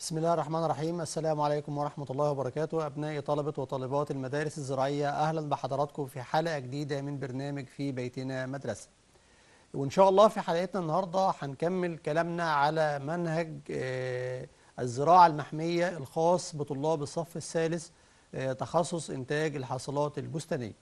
بسم الله الرحمن الرحيم السلام عليكم ورحمة الله وبركاته أبنائي طلبة وطالبات المدارس الزراعية أهلا بحضراتكم في حلقة جديدة من برنامج في بيتنا مدرسة وإن شاء الله في حلقتنا النهاردة هنكمل كلامنا على منهج آه، الزراعة المحمية الخاص بطلاب الصف الثالث آه، تخصص إنتاج الحاصلات البستانية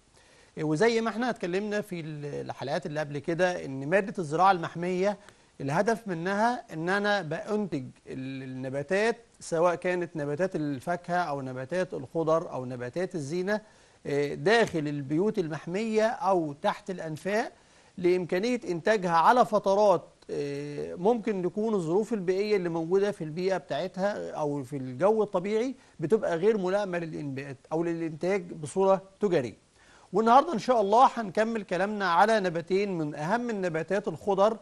آه، وزي ما احنا اتكلمنا في الحلقات اللي قبل كده إن مادة الزراعة المحمية الهدف منها ان انا بأنتج النباتات سواء كانت نباتات الفاكهة او نباتات الخضر او نباتات الزينة آه، داخل البيوت المحمية او تحت الانفاق لامكانية انتاجها على فترات آه، ممكن تكون الظروف البيئية اللي موجودة في البيئة بتاعتها او في الجو الطبيعي بتبقى غير ملائمة للانبات او للانتاج بصورة تجارية والنهارده ان شاء الله هنكمل كلامنا على نباتين من اهم النباتات الخضر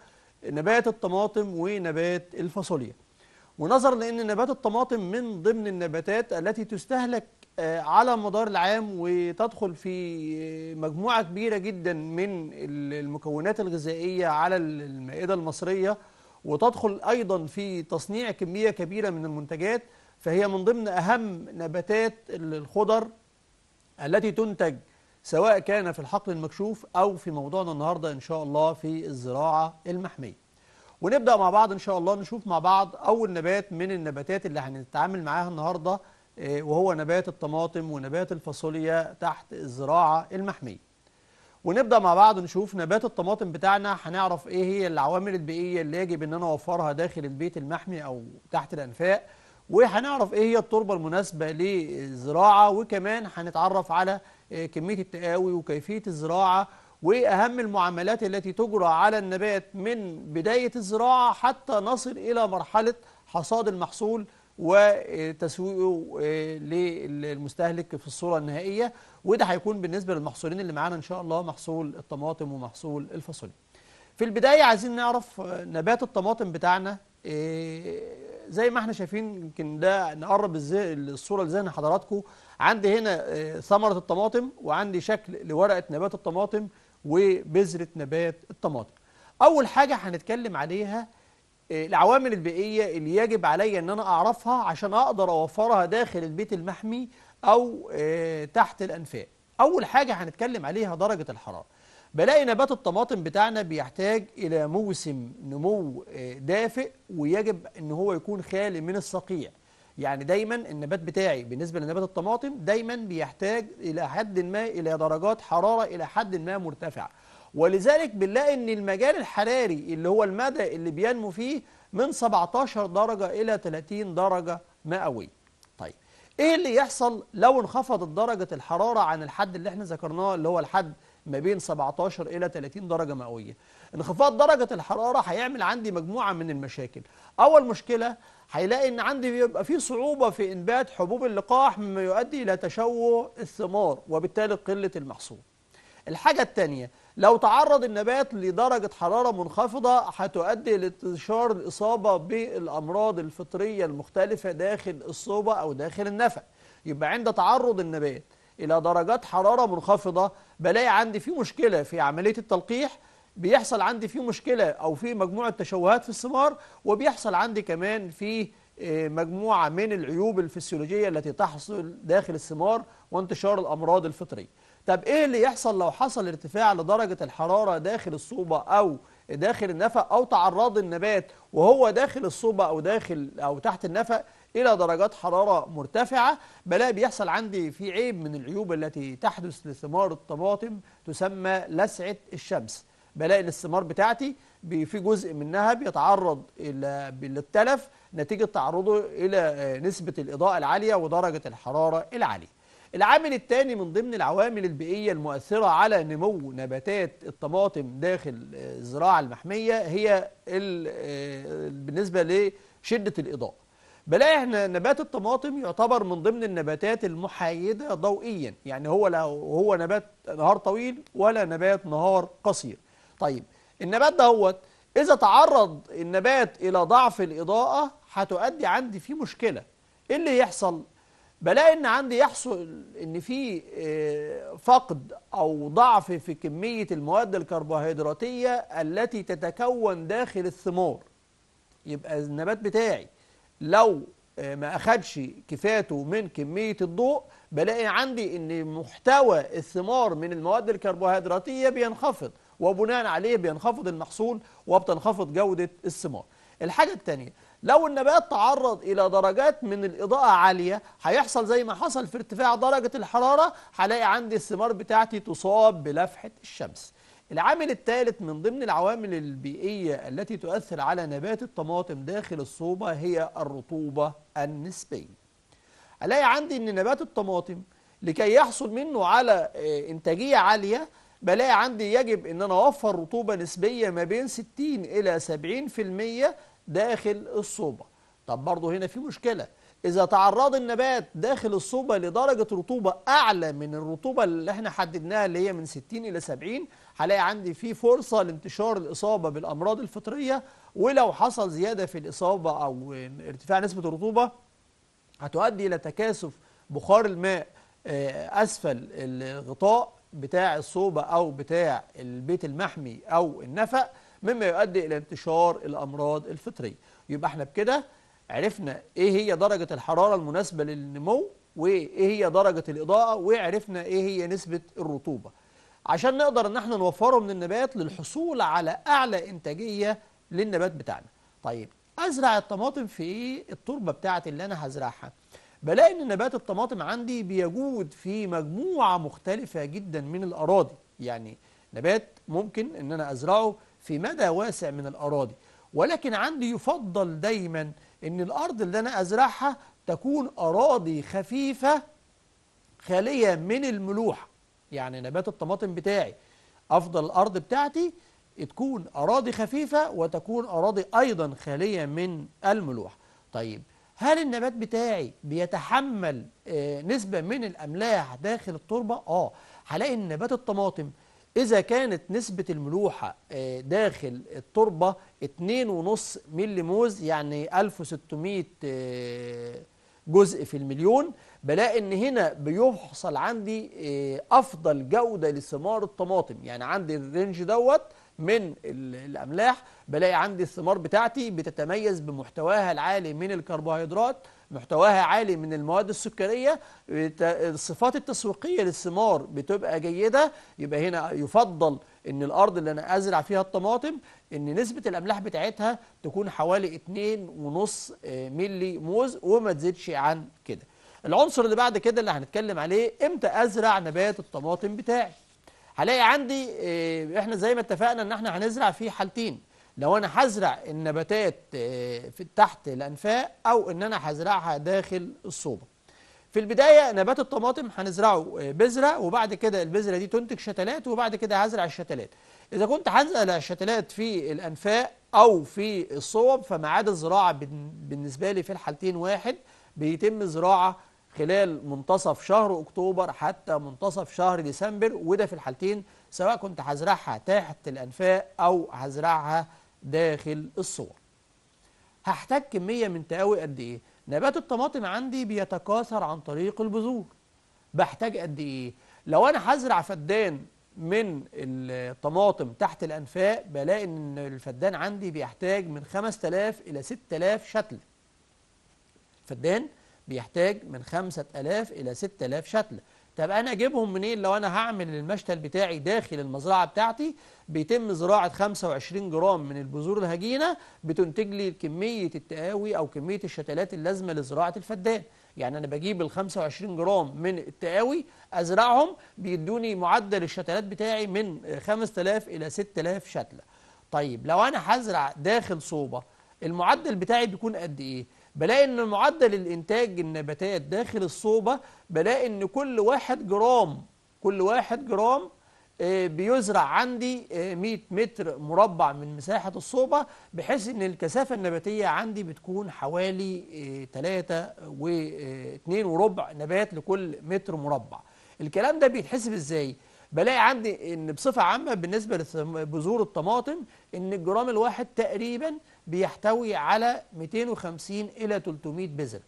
نبات الطماطم ونبات الفاصوليا ونظرا لأن نبات الطماطم من ضمن النباتات التي تستهلك آه، على مدار العام وتدخل في آه، مجموعة كبيرة جدا من المكونات الغذائية على المائدة المصرية وتدخل أيضا في تصنيع كمية كبيرة من المنتجات فهي من ضمن أهم نباتات الخضر التي تنتج سواء كان في الحقل المكشوف أو في موضوعنا النهاردة إن شاء الله في الزراعة المحمية ونبدأ مع بعض إن شاء الله نشوف مع بعض أول نبات من النباتات اللي هنتعامل معاها النهاردة آه، وهو نبات الطماطم ونبات الفاصوليا تحت الزراعة المحمية ونبدأ مع بعض نشوف نبات الطماطم بتاعنا هنعرف إيه هي العوامل البيئية اللي يجب إن أنا أوفرها داخل البيت المحمي أو تحت الأنفاق وهنعرف إيه هي التربة المناسبة للزراعة وكمان هنتعرف على آه، كمية التقاوي وكيفية الزراعة وأهم المعاملات التي تجرى على النبات من بداية الزراعة حتى نصل إلى مرحلة حصاد المحصول وتسويقه آه، للمستهلك في الصورة النهائية وده هيكون بالنسبة للمحصولين اللي معانا إن شاء الله محصول الطماطم ومحصول الفاصوليا في البداية عايزين نعرف نبات الطماطم بتاعنا آه، زي ما احنا شايفين يمكن ده نقرب الصورة لذهن حضراتكم عندي هنا آه، ثمرة الطماطم وعندي شكل لورقة نبات الطماطم وبذرة نبات الطماطم أول حاجة هنتكلم عليها آه، العوامل البيئية اللي يجب علي أن أنا أعرفها عشان أقدر أوفرها داخل البيت المحمي أو آه، تحت الأنفاق أول حاجة هنتكلم عليها درجة الحرارة بلاقي نبات الطماطم بتاعنا بيحتاج إلى موسم نمو دافئ ويجب أن هو يكون خالي من الصقيع يعني دايما النبات بتاعي بالنسبة لنبات الطماطم دايما بيحتاج إلى حد ما إلى درجات حرارة إلى حد ما مرتفعة ولذلك بنلاقي ان المجال الحراري اللي هو المدى اللي بينمو فيه من 17 درجة إلى 30 درجة مئوية طيب إيه اللي يحصل لو انخفضت درجة الحرارة عن الحد اللي احنا ذكرناه اللي هو الحد ما بين 17 إلى 30 درجة مئوية انخفاض درجة الحرارة هيعمل عندي مجموعة من المشاكل أول مشكلة هيلاقي ان عندي بيبقى في صعوبه في انبات حبوب اللقاح مما يؤدي الى تشوه الثمار وبالتالي قله المحصول. الحاجه الثانيه لو تعرض النبات لدرجه حراره منخفضه هتؤدي لانتشار الاصابه بالامراض الفطريه المختلفه داخل الصوبه او داخل النفق. يبقى عند تعرض النبات إلى درجات حرارة منخفضة بلاقي عندي في مشكلة في عملية التلقيح بيحصل عندي فيه مشكلة أو في مجموعة تشوهات في الثمار وبيحصل عندي كمان في آه، مجموعة من العيوب الفسيولوجية التي تحصل داخل الثمار وانتشار الأمراض الفطرية طب إيه اللي يحصل لو حصل ارتفاع لدرجة الحرارة داخل الصوبة أو داخل النفق أو تعرض النبات وهو داخل الصوبة أو داخل أو تحت النفق إلى درجات حرارة مرتفعة بلاقي بيحصل عندي في عيب من العيوب التي تحدث لثمار الطماطم تسمى لسعة الشمس بلاقي الثمار بتاعتي في جزء منها بيتعرض للتلف نتيجة تعرضه إلى آه، نسبة الإضاءة العالية ودرجة الحرارة العالية العامل الثاني من ضمن العوامل البيئية المؤثرة على نمو نباتات الطماطم داخل آه، الزراعة المحمية هي آه، بالنسبة لشدة الإضاءة بلاقي احنا نبات الطماطم يعتبر من ضمن النباتات المحايدة ضوئيا يعني هو لو هو نبات نهار طويل ولا نبات نهار قصير طيب النبات دوت إذا تعرض النبات إلى ضعف الإضاءة هتؤدي عندي في مشكلة إيه اللي يحصل؟ بلاقي إن عندي يحصل إن في آه، فقد أو ضعف في كمية المواد الكربوهيدراتية التي تتكون داخل الثمار يبقى النبات بتاعي لو آه، ما أخدش كفايته من كمية الضوء بلاقي عندي ان محتوى الثمار من المواد الكربوهيدراتية بينخفض وبناء عليه بينخفض المحصول وبتنخفض جودة الثمار الحاجة الثانية لو النبات تعرض إلى درجات من الإضاءة عالية هيحصل زي ما حصل في ارتفاع درجة الحرارة هلاقي عندي الثمار بتاعتي تصاب بلفحة الشمس العامل الثالث من ضمن العوامل البيئية التي تؤثر على نبات الطماطم داخل الصوبة هي الرطوبة النسبية ألاقي عندي أن نبات الطماطم لكي يحصل منه على آه، إنتاجية عالية بلاقي عندي يجب أن أنا أوفر رطوبة نسبية ما بين 60 إلى 70% داخل الصوبة طب برضه هنا في مشكلة إذا تعرض النبات داخل الصوبة لدرجة رطوبة أعلى من الرطوبة اللي احنا حددناها اللي هي من 60 إلى 70 هلاقي عندي في فرصة لانتشار الإصابة بالأمراض الفطرية ولو حصل زيادة في الإصابة أو ارتفاع نسبة الرطوبة هتؤدي إلى تكاثف بخار الماء آه، أسفل الغطاء بتاع الصوبة أو بتاع البيت المحمي أو النفق مما يؤدي إلى انتشار الأمراض الفطرية يبقى احنا بكده عرفنا ايه هي درجة الحرارة المناسبة للنمو وايه هي درجة الإضاءة وعرفنا ايه هي نسبة الرطوبة عشان نقدر ان احنا نوفره من النبات للحصول على اعلى انتاجيه للنبات بتاعنا طيب ازرع الطماطم في ايه التربه بتاعتي اللي انا هزرعها بلاقي ان نبات الطماطم عندي بيجود في مجموعه مختلفه جدا من الاراضي يعني نبات ممكن ان انا ازرعه في مدى واسع من الاراضي ولكن عندي يفضل دايما ان الارض اللي انا ازرعها تكون اراضي خفيفه خاليه من الملوحه يعني نبات الطماطم بتاعي افضل الارض بتاعتي تكون اراضي خفيفه وتكون اراضي ايضا خاليه من الملوح طيب هل النبات بتاعي بيتحمل آه، نسبه من الاملاح داخل التربه اه هلاقي ان نبات الطماطم إذا كانت نسبة الملوحة آه، داخل التربة 2.5 ملي موز يعني 1600 جزء في المليون بلاقي ان هنا بيحصل عندي آه، افضل جودة لثمار الطماطم يعني عندي الرينج دوت من الاملاح بلاقي عندي الثمار بتاعتي بتتميز بمحتواها العالي من الكربوهيدرات محتواها عالي من المواد السكرية الصفات التسويقية للثمار بتبقى جيدة يبقى هنا يفضل ان الارض اللي انا ازرع فيها الطماطم ان نسبه الاملاح بتاعتها تكون حوالي 2.5 آه، ملي موز وما تزيدش عن كده العنصر اللي بعد كده اللي هنتكلم عليه امتى ازرع نبات الطماطم بتاعي هلاقي عندي آه، احنا زي ما اتفقنا ان احنا هنزرع في حالتين لو انا هزرع النباتات آه، في تحت الانفاق او ان انا هزرعها داخل الصوبه في البداية نبات الطماطم هنزرعه آه، بذرة وبعد كده البذرة دي تنتج شتلات وبعد كده هزرع الشتلات إذا كنت هزرع الشتلات في الأنفاق أو في الصوب فميعاد الزراعة بالنسبة لي في الحالتين واحد بيتم زراعة خلال منتصف شهر أكتوبر حتى منتصف شهر ديسمبر وده في الحالتين سواء كنت هزرعها تحت الأنفاق أو هزرعها داخل الصور هحتاج كمية من تقاوي قد إيه؟ نبات الطماطم عندي بيتكاثر عن طريق البذور بحتاج قد ايه لو انا هزرع فدان من الطماطم تحت الانفاق بلاقي ان الفدان عندي بيحتاج من 5000 الى 6000 شتله فدان بيحتاج من 5000 الى 6000 شتله طب انا اجيبهم منين لو انا هعمل المشتل بتاعي داخل المزرعه بتاعتي بيتم زراعه 25 جرام من البذور الهجينه بتنتج لي كميه التقاوي او كميه الشتلات اللازمه لزراعه الفدان يعني انا بجيب ال 25 جرام من التقاوي ازرعهم بيدوني معدل الشتلات بتاعي من 5000 الى 6000 شتله طيب لو انا هزرع داخل صوبه المعدل بتاعي بيكون قد ايه بلاقي ان معدل الانتاج النباتات داخل الصوبة بلاقي ان كل واحد جرام كل واحد جرام آه، بيزرع عندي 100 آه، متر مربع من مساحة الصوبة بحيث ان الكثافة النباتية عندي بتكون حوالي 3 آه، و2 وربع نبات لكل متر مربع الكلام ده بيتحسب ازاي؟ بلاقي عندي ان بصفة عامة بالنسبة لبذور الطماطم ان الجرام الواحد تقريبا بيحتوي على 250 إلى 300 بذر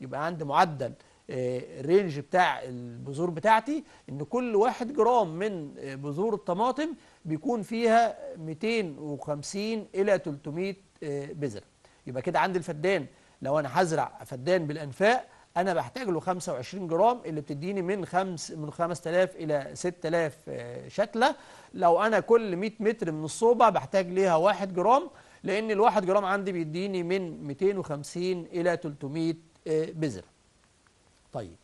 يبقى عندي معدل الرينج آه، بتاع البذور بتاعتي ان كل واحد جرام من آه، بذور الطماطم بيكون فيها 250 الى 300 آه، بذر يبقى كده عندي الفدان لو انا هزرع فدان بالانفاق انا بحتاج له 25 جرام اللي بتديني من خمس من 5000 الى 6000 شتله لو انا كل 100 متر من الصوبه بحتاج ليها 1 جرام لأن الواحد جرام عندي بيديني من 250 إلى 300 آه، بذرة طيب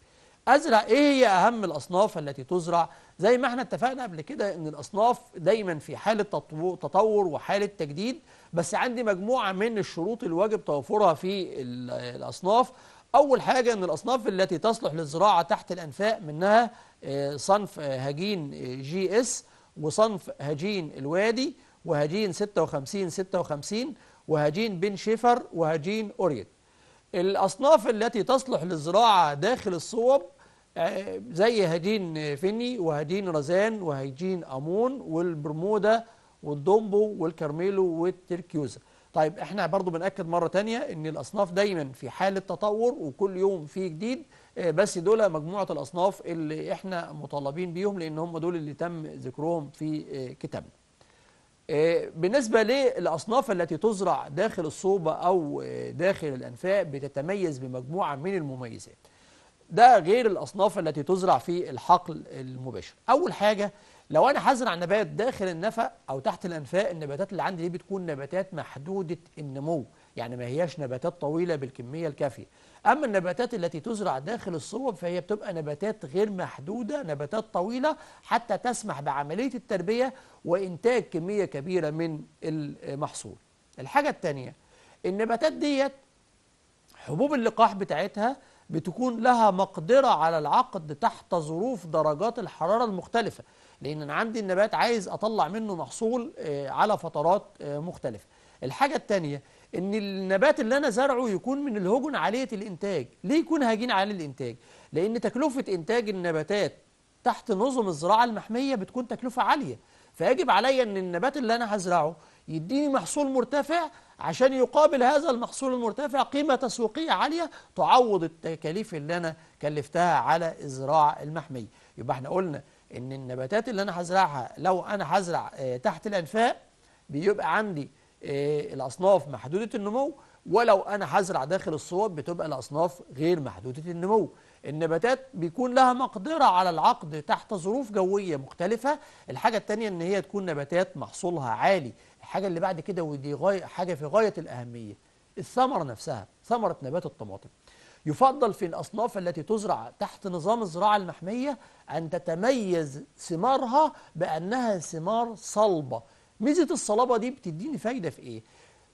أزرع إيه هي أهم الأصناف التي تزرع زي ما احنا اتفقنا قبل كده إن الأصناف دايما في حالة تطور وحالة تجديد بس عندي مجموعة من الشروط الواجب توفرها في الأصناف أول حاجة أن الأصناف التي تصلح للزراعة تحت الأنفاق منها آه، صنف هجين آه، جي اس وصنف هجين الوادي وهجين 56 56 وهجين بن شفر وهجين أوريت الأصناف التي تصلح للزراعة داخل الصوب آه، زي هجين فني وهجين رزان وهجين أمون والبرمودة والدومبو والكرميلو والتركيوزا طيب احنا برضو بنأكد مرة تانية ان الأصناف دايما في حالة تطور وكل يوم في جديد آه، بس دول مجموعة الأصناف اللي احنا مطالبين بيهم لأن هم دول اللي تم ذكرهم في آه، كتابنا آه، بالنسبة للأصناف التي تزرع داخل الصوبة أو داخل الأنفاق بتتميز بمجموعة من المميزات ده غير الأصناف التي تزرع في الحقل المباشر أول حاجة لو أنا هزرع نبات داخل النفق أو تحت الأنفاق النباتات اللي عندي دي بتكون نباتات محدودة النمو يعني ما هياش نباتات طويلة بالكمية الكافية أما النباتات التي تزرع داخل الصوب فهي بتبقى نباتات غير محدودة نباتات طويلة حتى تسمح بعملية التربية وإنتاج كمية كبيرة من المحصول الحاجة الثانية النباتات ديت حبوب اللقاح بتاعتها بتكون لها مقدرة على العقد تحت ظروف درجات الحرارة المختلفة لأن أنا عندي النبات عايز أطلع منه محصول آه، على فترات آه، مختلفة الحاجة الثانية ان النبات اللي انا زرعه يكون من الهجن عاليه الانتاج ليه يكون هجين عالي الانتاج لان تكلفه انتاج النباتات تحت نظم الزراعه المحميه بتكون تكلفه عاليه فيجب عليا ان النبات اللي انا هزرعه يديني محصول مرتفع عشان يقابل هذا المحصول المرتفع قيمة تسويقية عالية تعوض التكاليف اللي أنا كلفتها على الزراعة المحمية يبقى احنا قلنا ان النباتات اللي أنا هزرعها لو أنا هزرع آه، تحت الأنفاق بيبقى عندي إيه، الأصناف محدودة النمو ولو أنا هزرع داخل الصوب بتبقى الأصناف غير محدودة النمو النباتات بيكون لها مقدرة على العقد تحت ظروف جوية مختلفة الحاجة التانية ان هي تكون نباتات محصولها عالي الحاجة اللي بعد كده ودي غاية حاجة في غاية الأهمية الثمرة نفسها ثمرة نبات الطماطم يفضل في الأصناف التي تزرع تحت نظام الزراعة المحمية أن تتميز ثمارها بأنها ثمار صلبة ميزة الصلابة دي بتديني فايدة في ايه؟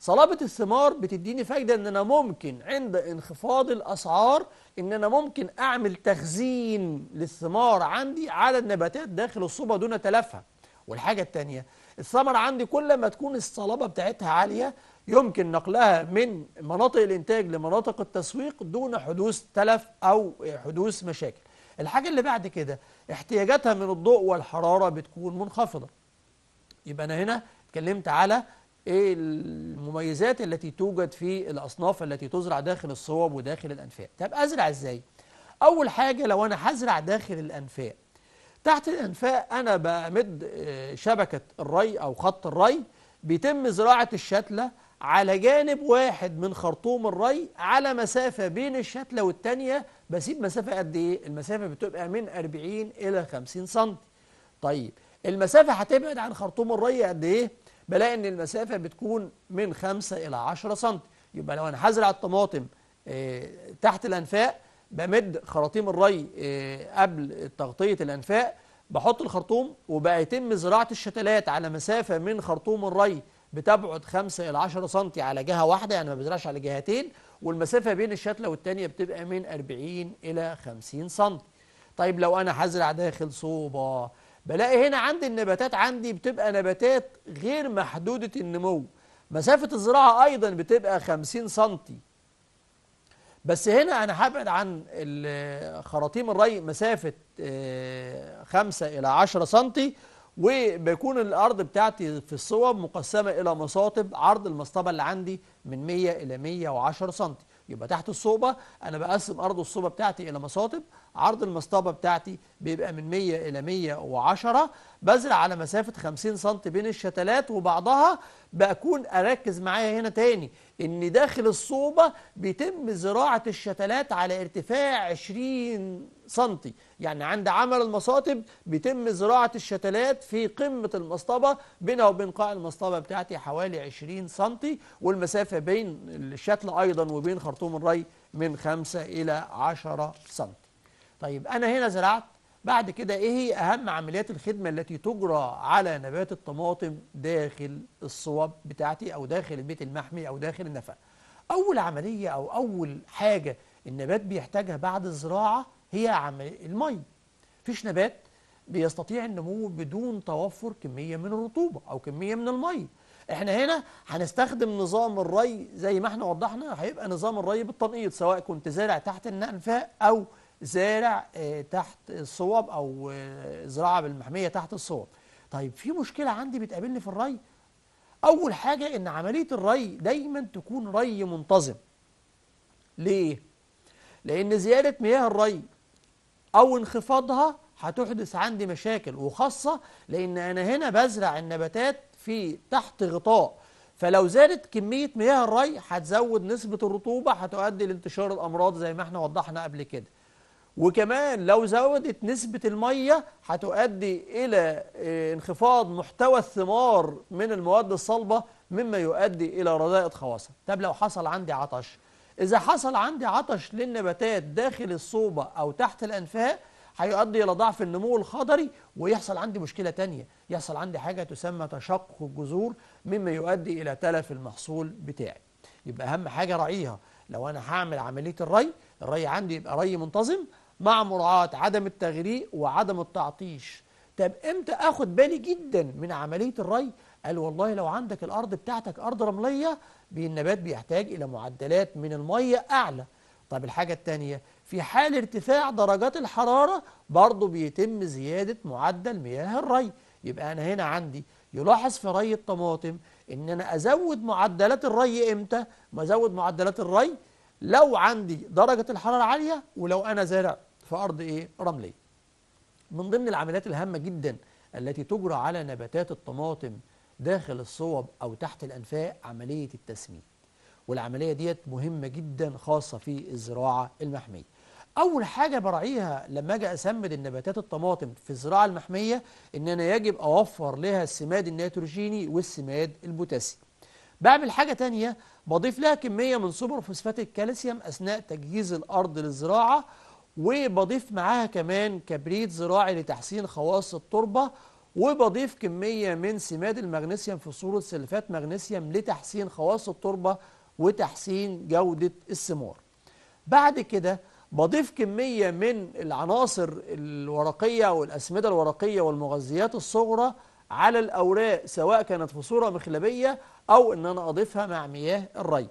صلابة الثمار بتديني فايدة ان انا ممكن عند انخفاض الاسعار ان انا ممكن اعمل تخزين للثمار عندي على النباتات داخل الصوبة دون تلفها والحاجة الثانيه الثمر عندي كل ما تكون الصلابة بتاعتها عالية يمكن نقلها من مناطق الانتاج لمناطق التسويق دون حدوث تلف او حدوث مشاكل الحاجة اللي بعد كده احتياجاتها من الضوء والحرارة بتكون منخفضة يبقى أنا هنا اتكلمت على ايه المميزات التي توجد في الأصناف التي تزرع داخل الصوب وداخل الأنفاق طب أزرع إزاي؟ أول حاجة لو أنا هزرع داخل الأنفاق تحت الأنفاق أنا بمد آه، شبكة الري أو خط الري بيتم زراعة الشتلة على جانب واحد من خرطوم الري على مسافة بين الشتلة والتانية بسيب مسافة قد إيه؟ المسافة بتبقى من 40 إلى 50 سم طيب المسافة هتبعد عن خرطوم الري قد إيه؟ بلاقي إن المسافة بتكون من 5 إلى 10 سم يبقى لو أنا هزرع الطماطم إيه تحت الأنفاق بمد خراطيم الري إيه قبل تغطية الأنفاق بحط الخرطوم وبقى يتم زراعة الشتلات على مسافة من خرطوم الري بتبعد 5 إلى 10 سم على جهة واحدة يعني ما بزرعش على جهتين والمسافة بين الشتلة والتانية بتبقى من 40 إلى 50 سم طيب لو أنا هزرع داخل صوبة بلاقي هنا عندي النباتات عندي بتبقى نباتات غير محدودة النمو مسافة الزراعة أيضا بتبقى 50 سنتي بس هنا أنا هبعد عن خراطيم الري مسافة 5 آه، إلى 10 سنتي وبيكون الأرض بتاعتي في الصوب مقسمة إلى مصاطب عرض المصطبة اللي عندي من 100 إلى 110 سنتي يبقى تحت الصوبة أنا بقسم أرض الصوبة بتاعتي إلى مصاطب عرض المصطبة بتاعتي بيبقى من 100 إلى 110 بزرع على مسافة 50 سم بين الشتلات وبعضها بكون أركز معايا هنا تاني ان داخل الصوبه بيتم زراعه الشتلات على ارتفاع 20 سم يعني عند عمل المصاطب بيتم زراعه الشتلات في قمه المصطبه بينها وبين قاع المصطبه بتاعتي حوالي 20 سم والمسافه بين الشتل ايضا وبين خرطوم الري من 5 الى 10 سم طيب انا هنا زرعت بعد كده ايه هي اهم عمليات الخدمة التي تجرى على نبات الطماطم داخل الصوب بتاعتي او داخل البيت المحمي او داخل النفق اول عملية او اول حاجة النبات بيحتاجها بعد الزراعة هي عملية المي فيش نبات بيستطيع النمو بدون توفر كمية من الرطوبة او كمية من المي احنا هنا هنستخدم نظام الري زي ما احنا وضحنا هيبقى نظام الري بالتنقيط سواء كنت زارع تحت الانفاق او زارع آه، تحت الصوب او آه، زراعه بالمحميه تحت الصوب طيب في مشكله عندي بتقابلني في الري اول حاجه ان عمليه الري دايما تكون ري منتظم ليه لان زياده مياه الري او انخفاضها هتحدث عندي مشاكل وخاصه لان انا هنا بزرع النباتات في تحت غطاء فلو زادت كمية مياه الري هتزود نسبة الرطوبة هتؤدي لانتشار الأمراض زي ما احنا وضحنا قبل كده وكمان لو زودت نسبة المية هتؤدي إلى آه، انخفاض محتوى الثمار من المواد الصلبة مما يؤدي إلى رداءة خواصة طب لو حصل عندي عطش إذا حصل عندي عطش للنباتات داخل الصوبة أو تحت الأنفاق هيؤدي إلى ضعف النمو الخضري ويحصل عندي مشكلة تانية يحصل عندي حاجة تسمى تشقق الجذور مما يؤدي إلى تلف المحصول بتاعي يبقى أهم حاجة رأيها لو أنا هعمل عملية الري الري عندي يبقى ري منتظم مع مراعاة عدم التغريق وعدم التعطيش طب امتى اخد بالي جدا من عملية الري قال والله لو عندك الارض بتاعتك ارض رملية النبات بيحتاج الى معدلات من المية اعلى طب الحاجة التانية في حال ارتفاع درجات الحرارة برضه بيتم زيادة معدل مياه الري يبقى أنا هنا عندي يلاحظ في ري الطماطم إن أنا أزود معدلات الري إمتى؟ ما أزود معدلات الري لو عندي درجة الحرارة عالية ولو أنا زارع في أرض إيه؟ رملية من ضمن العمليات الهامة جدا التي تجرى على نباتات الطماطم داخل الصوب أو تحت الأنفاق عملية التسميد والعملية ديت مهمة جدا خاصة في الزراعة المحمية أول حاجة براعيها لما أجي أسمد النباتات الطماطم في الزراعة المحمية إن أنا يجب أوفر لها السماد النيتروجيني والسماد البوتاسي بعمل حاجة تانية بضيف لها كمية من سوبر فوسفات الكالسيوم أثناء تجهيز الأرض للزراعة وبضيف معاها كمان كبريت زراعي لتحسين خواص التربة وبضيف كمية من سماد المغنيسيوم في صورة سلفات مغنيسيوم لتحسين خواص التربة وتحسين جودة السمار بعد كده بضيف كمية من العناصر الورقية والأسمدة الورقية والمغذيات الصغرى على الأوراق سواء كانت في صورة مخلبية أو إن أنا أضيفها مع مياه الري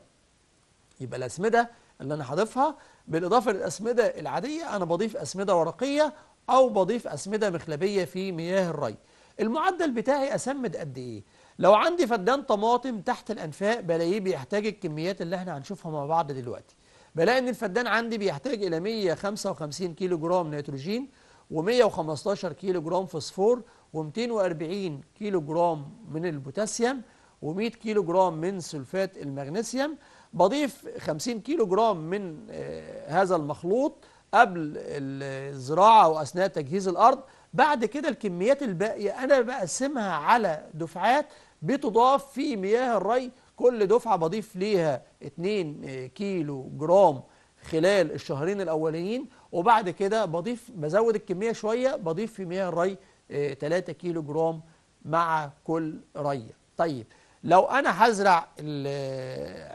يبقى الأسمدة اللي أنا هضيفها بالإضافة للأسمدة العادية أنا بضيف أسمدة ورقية أو بضيف أسمدة مخلبية في مياه الري المعدل بتاعي أسمد قد إيه؟ لو عندي فدان طماطم تحت الأنفاق بلاقيه بيحتاج الكميات اللي احنا هنشوفها مع بعض دلوقتي بلاقي ان الفدان عندي بيحتاج الى 155 كيلو جرام نيتروجين و115 كيلو جرام فوسفور و240 كيلو جرام من البوتاسيوم و100 كيلو جرام من سلفات المغنيسيوم بضيف 50 كيلو جرام من آه، هذا المخلوط قبل الزراعة وأثناء تجهيز الأرض بعد كده الكميات الباقية أنا بقسمها على دفعات بتضاف في مياه الري كل دفعة بضيف ليها 2 آه، كيلو جرام خلال الشهرين الأولين وبعد كده بضيف بزود الكمية شوية بضيف في مياه الري 3 آه، كيلو جرام مع كل رية طيب لو انا هزرع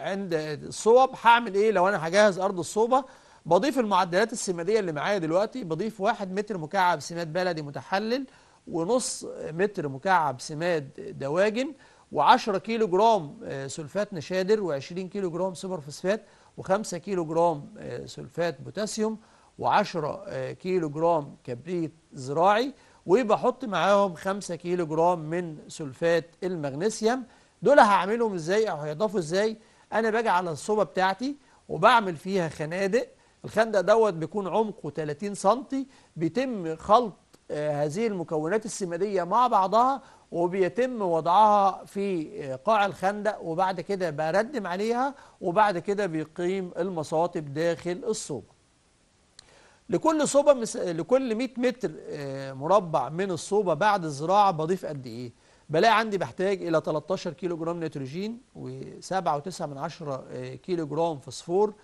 عند الصوب هعمل ايه لو انا هجهز ارض الصوبه بضيف المعدلات السماديه اللي معايا دلوقتي بضيف واحد متر مكعب سماد بلدي متحلل ونص متر مكعب سماد دواجن و10 كيلو جرام آه، سلفات نشادر و20 كيلو جرام سوبر فوسفات و5 كيلو جرام آه، سلفات بوتاسيوم و10 آه، كيلو جرام كبريت زراعي وبحط معاهم 5 كيلو جرام من سلفات المغنيسيوم دول هعملهم ازاي او هيضافوا ازاي انا باجي على الصوبه بتاعتي وبعمل فيها خنادق الخندق دوت بيكون عمقه 30 سم بيتم خلط آه، هذه المكونات السماديه مع بعضها وبيتم وضعها في آه، قاع الخندق وبعد كده بردم عليها وبعد كده بيقيم المصاطب داخل الصوبة لكل صوبة مس... لكل 100 متر آه، مربع من الصوبة بعد الزراعة بضيف قد ايه بلاقي عندي بحتاج إلى 13 كيلو جرام نيتروجين و7.9 آه، كيلو جرام فسفور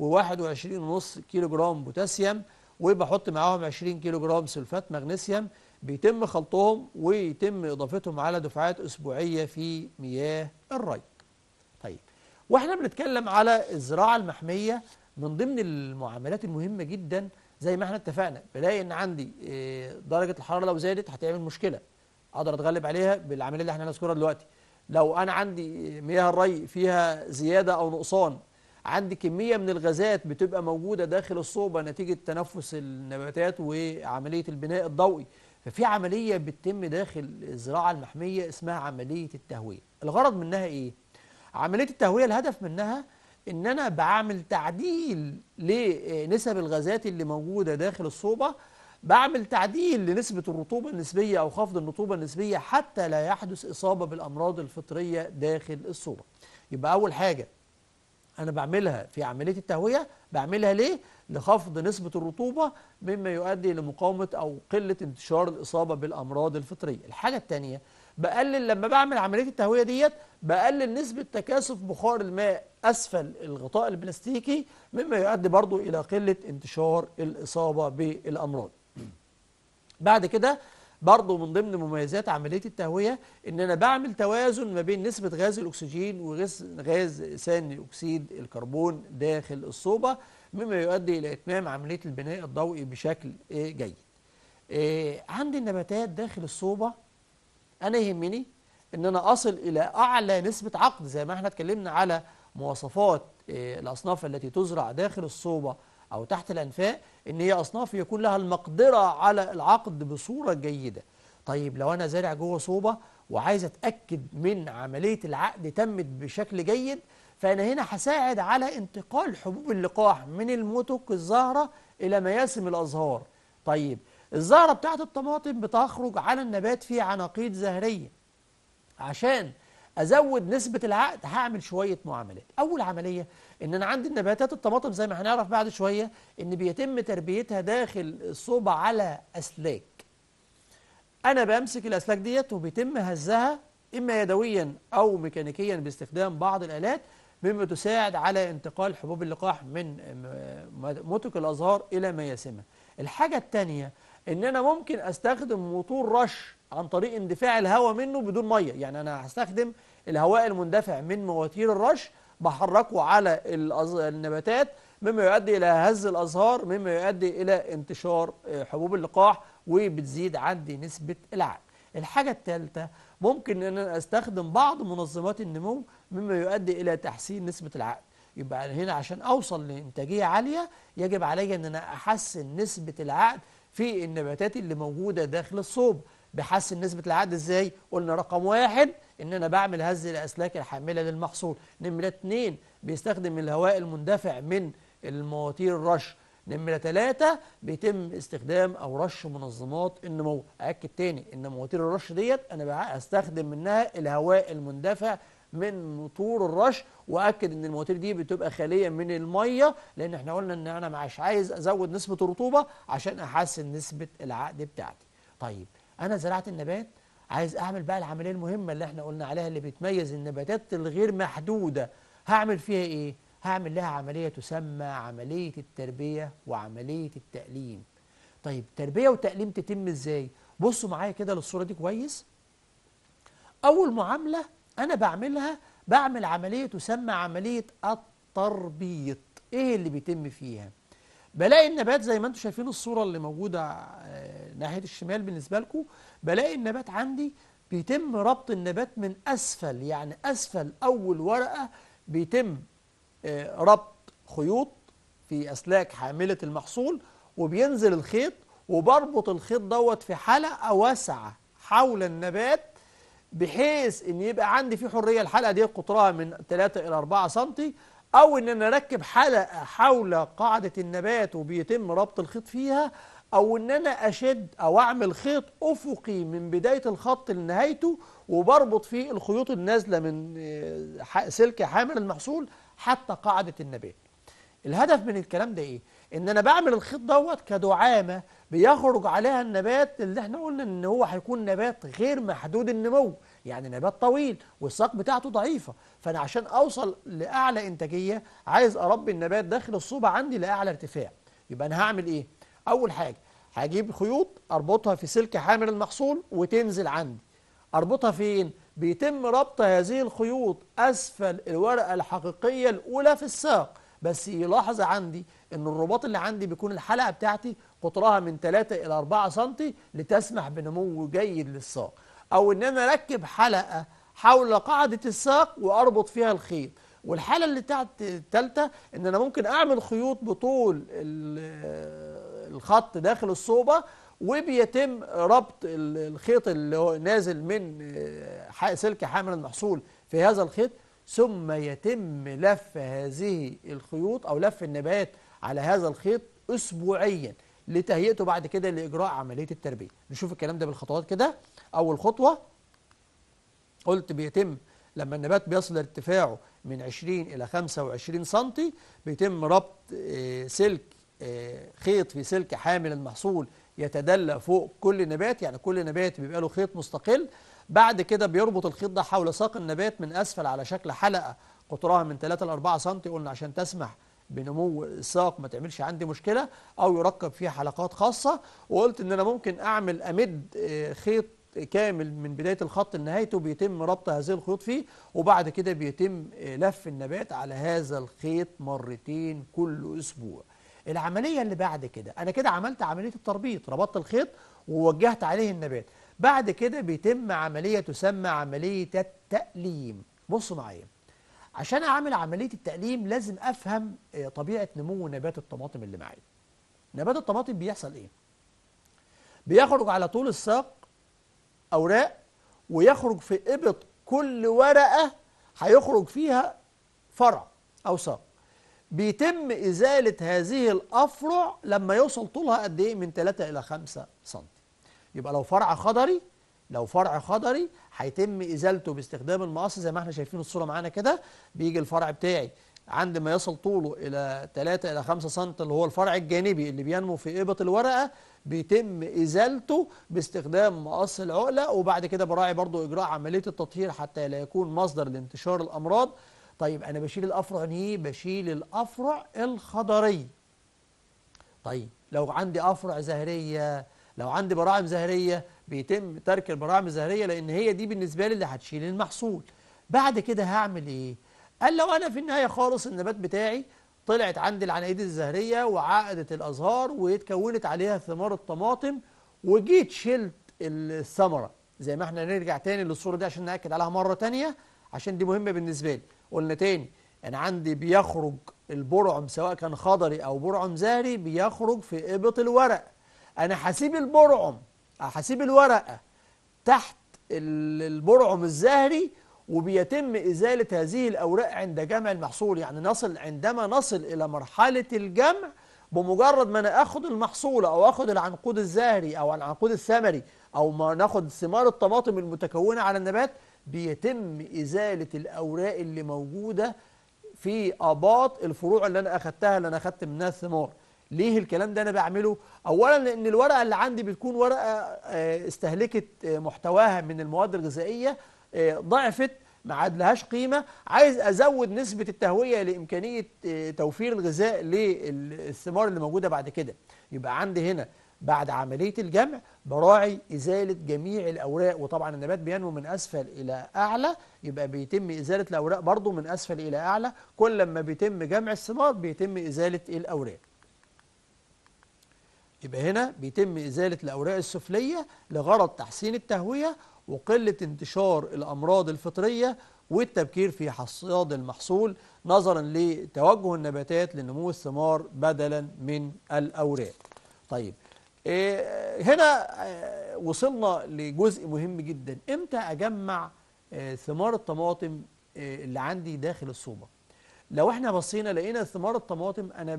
و21.5 كيلو جرام بوتاسيوم وبحط معاهم 20 كيلو جرام سلفات مغنيسيوم بيتم خلطهم ويتم إضافتهم على دفعات أسبوعية في مياه الري طيب واحنا بنتكلم على الزراعة المحمية من ضمن المعاملات المهمة جدا زي ما احنا اتفقنا بلاقي ان عندي آه، درجة الحرارة لو زادت هتعمل مشكلة اقدر اتغلب عليها بالعمليه اللي احنا هنذكرها دلوقتي لو انا عندي مياه الري فيها زياده او نقصان عندي كميه من الغازات بتبقى موجوده داخل الصوبه نتيجه تنفس النباتات وعمليه البناء الضوئي ففي عمليه بتتم داخل الزراعه المحميه اسمها عمليه التهويه الغرض منها ايه عمليه التهويه الهدف منها ان انا بعمل تعديل لنسب الغازات اللي موجوده داخل الصوبه بعمل تعديل لنسبة الرطوبة النسبية أو خفض الرطوبة النسبية حتى لا يحدث إصابة بالأمراض الفطرية داخل الصورة يبقى أول حاجة أنا بعملها في عملية التهوية بعملها ليه؟ لخفض نسبة الرطوبة مما يؤدي لمقاومة أو قلة انتشار الإصابة بالأمراض الفطرية الحاجة الثانية بقلل لما بعمل عملية التهوية ديت بقلل نسبة تكاثف بخار الماء أسفل الغطاء البلاستيكي مما يؤدي برضو إلى قلة انتشار الإصابة بالأمراض بعد كده برضه من ضمن مميزات عملية التهوية إن أنا بعمل توازن ما بين نسبة غاز الأكسجين وغاز ثاني أكسيد الكربون داخل الصوبة مما يؤدي إلى إتمام عملية البناء الضوئي بشكل آه، جيد. آه، عند النباتات داخل الصوبة أنا يهمني إن أنا أصل إلى أعلى نسبة عقد زي ما إحنا اتكلمنا على مواصفات آه، الأصناف التي تزرع داخل الصوبة أو تحت الأنفاق إن هي أصناف يكون لها المقدرة على العقد بصورة جيدة طيب لو أنا زارع جوه صوبة وعايز أتأكد من عملية العقد تمت بشكل جيد فأنا هنا هساعد على انتقال حبوب اللقاح من المتك الزهرة إلى مياسم الأزهار طيب الزهرة بتاعت الطماطم بتخرج على النبات في عناقيد زهرية عشان ازود نسبه العقد هعمل شويه معاملات اول عمليه ان انا عندي النباتات الطماطم زي ما هنعرف بعد شويه ان بيتم تربيتها داخل الصوبة على اسلاك انا بمسك الاسلاك ديت وبيتم هزها اما يدويا او ميكانيكيا باستخدام بعض الالات مما تساعد على انتقال حبوب اللقاح من متك الازهار الى مياسمها الحاجه الثانيه ان انا ممكن استخدم موتور رش عن طريق اندفاع الهواء منه بدون ميه يعني انا هستخدم الهواء المندفع من مواتير الرش بحركه على النباتات مما يؤدي الى هز الازهار مما يؤدي الى انتشار آه، حبوب اللقاح وبتزيد عندي نسبه العقل الحاجه الثالثه ممكن ان انا استخدم بعض منظمات النمو مما يؤدي الى تحسين نسبه العقل يبقى هنا عشان اوصل لانتاجيه عاليه يجب علي ان انا احسن نسبه العقد في النباتات اللي موجودة داخل الصوب بحسن نسبة العد ازاي؟ قلنا رقم واحد ان انا بعمل هز الاسلاك الحاملة للمحصول نمرة اتنين بيستخدم الهواء المندفع من المواتير الرش نمرة ثلاثة بيتم استخدام أو رش منظمات النمو اكد تاني إن مواتير الرش ديت أنا بستخدم منها الهواء المندفع من موتور الرش واكد ان المواتير دي بتبقى خاليه من الميه لان احنا قلنا ان انا مش عايز ازود نسبه الرطوبه عشان احسن نسبه العقد بتاعتي طيب انا زرعت النبات عايز اعمل بقى العمليه المهمه اللي احنا قلنا عليها اللي بتميز النباتات الغير محدوده هعمل فيها ايه هعمل لها عمليه تسمى عمليه التربيه وعمليه التأليم طيب تربيه وتأليم تتم ازاي بصوا معايا كده للصوره دي كويس اول معامله أنا بعملها بعمل عملية تسمى عملية التربيط إيه اللي بيتم فيها؟ بلاقي النبات زي ما انتم شايفين الصورة اللي موجودة آه، ناحية الشمال بالنسبة لكم بلاقي النبات عندي بيتم ربط النبات من أسفل يعني أسفل أول ورقة بيتم آه، ربط خيوط في أسلاك حاملة المحصول وبينزل الخيط وبربط الخيط دوت في حلقة واسعة حول النبات بحيث ان يبقى عندي في حريه الحلقه دي قطرها من 3 الى 4 سم او ان انا اركب حلقه حول قاعده النبات وبيتم ربط الخيط فيها او ان انا اشد او اعمل خيط افقي من بدايه الخط لنهايته وبربط فيه الخيوط النازله من آه، سلك حامل المحصول حتى قاعده النبات الهدف من الكلام ده ايه ان انا بعمل الخيط دوت كدعامه بيخرج عليها النبات اللي احنا قلنا ان هو هيكون نبات غير محدود النمو يعني نبات طويل والساق بتاعته ضعيفه فانا عشان اوصل لاعلى انتاجيه عايز اربي النبات داخل الصوبه عندي لاعلى ارتفاع يبقى انا هعمل ايه اول حاجه هجيب خيوط اربطها في سلك حامل المحصول وتنزل عندي اربطها فين بيتم ربط هذه الخيوط اسفل الورقه الحقيقيه الاولى في الساق بس يلاحظ عندي ان الرباط اللي عندي بيكون الحلقه بتاعتي قطرها من 3 الى 4 سم لتسمح بنمو جيد للساق او ان انا اركب حلقه حول قاعده الساق واربط فيها الخيط والحاله اللي بتاعت الثالثه ان انا ممكن اعمل خيوط بطول الخط داخل الصوبه وبيتم ربط الخيط اللي هو نازل من سلك حامل المحصول في هذا الخيط ثم يتم لف هذه الخيوط او لف النبات على هذا الخيط اسبوعيا لتهيئته بعد كده لاجراء عمليه التربيه نشوف الكلام ده بالخطوات كده اول خطوه قلت بيتم لما النبات بيصل ارتفاعه من 20 إلى 25 سم بيتم ربط آه، سلك آه، خيط في سلك حامل المحصول يتدلى فوق كل نبات يعني كل نبات بيبقى له خيط مستقل بعد كده بيربط الخيط ده حول ساق النبات من أسفل على شكل حلقة قطرها من 3 ل 4 سم قلنا عشان تسمح بنمو الساق ما تعملش عندي مشكلة أو يركب فيه حلقات خاصة وقلت إن أنا ممكن أعمل أمد آه، خيط كامل من بداية الخط لنهايته بيتم ربط هذه الخيوط فيه وبعد كده بيتم آه، لف النبات على هذا الخيط مرتين كل أسبوع العملية اللي بعد كده أنا كده عملت عملية التربيط ربطت الخيط ووجهت عليه النبات بعد كده بيتم عملية تسمى عملية التأليم بصوا معايا عشان اعمل عمليه التقليم لازم افهم آه، طبيعه نمو نبات الطماطم اللي معايا نبات الطماطم بيحصل ايه بيخرج على طول الساق اوراق ويخرج في قبط كل ورقه هيخرج فيها فرع او ساق بيتم ازاله هذه الافرع لما يوصل طولها قد ايه من 3 الى 5 سم يبقى لو فرع خضري لو فرع خضري هيتم ازالته باستخدام المقص زي ما احنا شايفين الصوره معانا كده بيجي الفرع بتاعي عند ما يصل طوله الى 3 الى 5 سم اللي هو الفرع الجانبي اللي بينمو في ابط الورقه بيتم ازالته باستخدام مقص العقله وبعد كده براعي برضو اجراء عمليه التطهير حتى لا يكون مصدر لانتشار الامراض طيب انا بشيل الافرع دي يعني إيه؟ بشيل الافرع الخضريه طيب لو عندي افرع زهريه لو عندي براعم زهريه بيتم ترك البراعم الزهرية لأن هي دي بالنسبة لي اللي هتشيل المحصول بعد كده هعمل إيه؟ قال لو أنا في النهاية خالص النبات بتاعي طلعت عندي العنايد الزهرية وعقدت الأزهار واتكونت عليها ثمار الطماطم وجيت شلت الثمرة زي ما احنا نرجع تاني للصورة دي عشان نأكد عليها مرة تانية عشان دي مهمة بالنسبة لي قلنا تاني أنا عندي بيخرج البرعم سواء كان خضري أو برعم زهري بيخرج في إبط الورق أنا هسيب البرعم هسيب الورقة تحت البرعم الزهري وبيتم إزالة هذه الأوراق عند جمع المحصول يعني نصل عندما نصل إلى مرحلة الجمع بمجرد ما أنا أخد المحصول أو أخد العنقود الزهري أو العنقود الثمري أو ما ناخد ثمار الطماطم المتكونة على النبات بيتم إزالة الأوراق اللي موجودة في أباط الفروع اللي أنا أخدتها اللي أنا أخدت منها الثمار ليه الكلام ده انا بعمله اولا لان الورقه اللي عندي بتكون ورقه آه، استهلكت آه، محتواها من المواد الغذائيه آه، ضعفت ما عادلهاش قيمه عايز ازود نسبه التهويه لامكانيه توفير الغذاء للثمار اللي موجوده بعد كده يبقى عندي هنا بعد عمليه الجمع براعي ازاله جميع الاوراق وطبعا النبات بينمو من اسفل الى اعلى يبقى بيتم ازاله الاوراق برضو من اسفل الى اعلى كل ما بيتم جمع الثمار بيتم ازاله الاوراق يبقى هنا بيتم إزالة الأوراق السفلية لغرض تحسين التهوية وقلة انتشار الأمراض الفطرية والتبكير في حصاد المحصول نظرا لتوجه النباتات لنمو الثمار بدلا من الأوراق طيب آه، هنا آه، وصلنا لجزء مهم جدا امتى أجمع آه، ثمار الطماطم اللي عندي داخل الصوبة لو احنا بصينا لقينا ثمار الطماطم أنا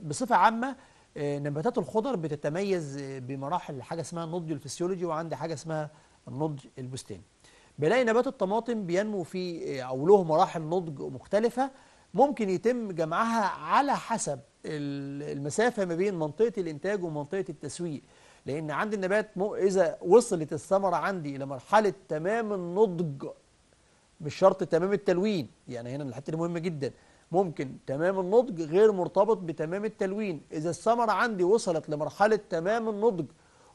بصفة عامة آه، نباتات الخضر بتتميز بمراحل حاجه اسمها النضج الفسيولوجي وعندي حاجه اسمها النضج البستاني بلاقي نبات الطماطم بينمو في آه، او له مراحل نضج مختلفه ممكن يتم جمعها على حسب المسافه ما بين منطقه الانتاج ومنطقه التسويق لان عند النبات اذا وصلت الثمره عندي الى مرحله تمام النضج مش شرط تمام التلوين يعني هنا الحته دي مهمه جدا ممكن تمام النضج غير مرتبط بتمام التلوين إذا الثمرة عندي وصلت لمرحلة تمام النضج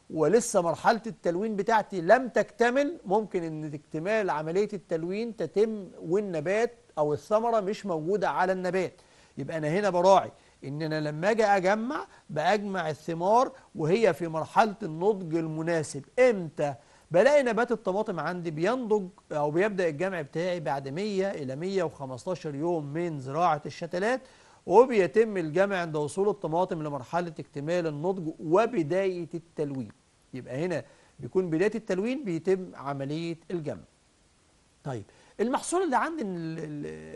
ولسه مرحلة التلوين بتاعتي لم تكتمل ممكن أن اكتمال عملية التلوين تتم والنبات أو الثمرة مش موجودة على النبات يبقى أنا هنا براعي ان انا لما اجي اجمع باجمع الثمار وهي في مرحله النضج المناسب امتى بلاقي نبات الطماطم عندي بينضج أو بيبدأ الجمع بتاعي بعد 100 إلى 115 يوم من زراعة الشتلات وبيتم الجمع عند وصول الطماطم لمرحلة اكتمال النضج وبداية التلوين يبقى هنا بيكون بداية التلوين بيتم عملية الجمع طيب المحصول اللي عندي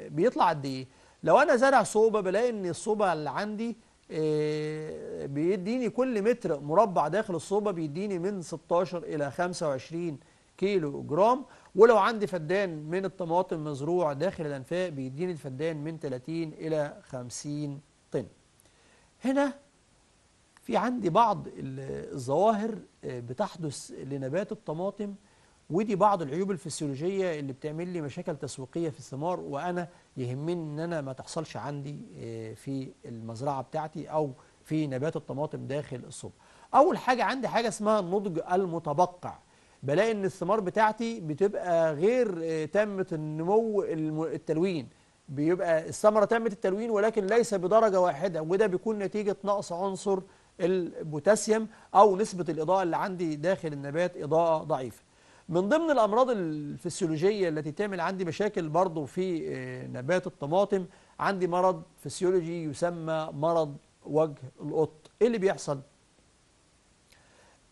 بيطلع قد ايه لو انا زارع صوبه بلاقي ان الصوبه اللي عندي آه، بيديني كل متر مربع داخل الصوبة بيديني من 16 إلى 25 كيلو جرام ولو عندي فدان من الطماطم مزروع داخل الأنفاق بيديني الفدان من 30 إلى 50 طن هنا في عندي بعض الظواهر آه، بتحدث لنبات الطماطم ودي بعض العيوب الفسيولوجية اللي بتعمل لي مشاكل تسويقية في الثمار وأنا يهمني أن أنا ما تحصلش عندي آه، في المزرعة بتاعتي أو في نبات الطماطم داخل الصوب أول حاجة عندي حاجة اسمها النضج المتبقع بلاقي أن الثمار بتاعتي بتبقى غير آه، تامة النمو التلوين بيبقى الثمرة تامة التلوين ولكن ليس بدرجة واحدة وده بيكون نتيجة نقص عنصر البوتاسيوم أو نسبة الإضاءة اللي عندي داخل النبات إضاءة ضعيفة من ضمن الأمراض الفسيولوجية التي تعمل عندي مشاكل برضه في آه، نبات الطماطم عندي مرض فسيولوجي يسمى مرض وجه القط إيه اللي بيحصل؟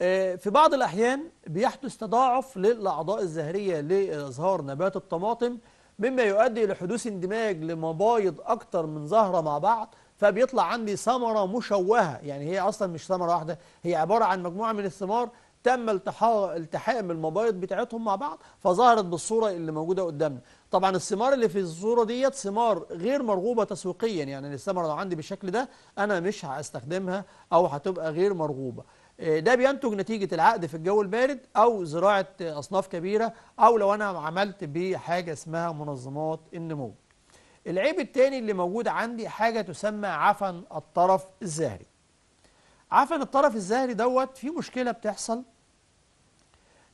آه، في بعض الأحيان بيحدث تضاعف للأعضاء الزهرية لإزهار نبات الطماطم مما يؤدي إلى حدوث اندماج لمبايض أكتر من زهرة مع بعض فبيطلع عندي ثمرة مشوهة يعني هي أصلا مش ثمرة واحدة هي عبارة عن مجموعة من الثمار تم التحام المبايض بتاعتهم مع بعض فظهرت بالصورة اللي موجودة قدامنا طبعا الثمار اللي في الصورة ديت ثمار غير مرغوبة تسويقيا يعني الثمرة لو عندي بالشكل ده أنا مش هستخدمها أو هتبقى غير مرغوبة إيه، ده بينتج نتيجة العقد في الجو البارد أو زراعة أصناف كبيرة أو لو أنا عملت بحاجة اسمها منظمات النمو العيب التاني اللي موجود عندي حاجة تسمى عفن الطرف الزهري عفن الطرف الزهري دوت في مشكلة بتحصل